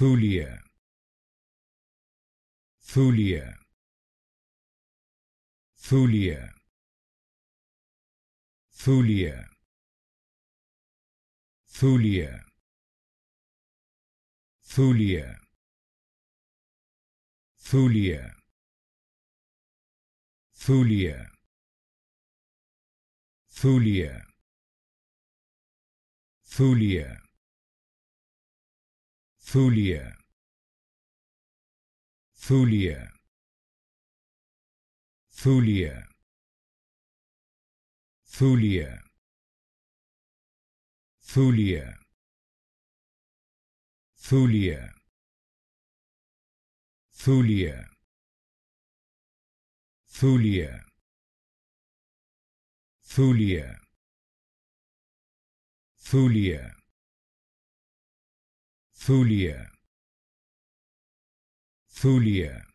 Thulia Thulia Thulia Thulia Thulia Thulia Thulia Thulia Thulia Thulia Thulia Thulia Thulia Thulia Thulia Thulia Thulia Thulia Thulia Thulia Thulia Thulia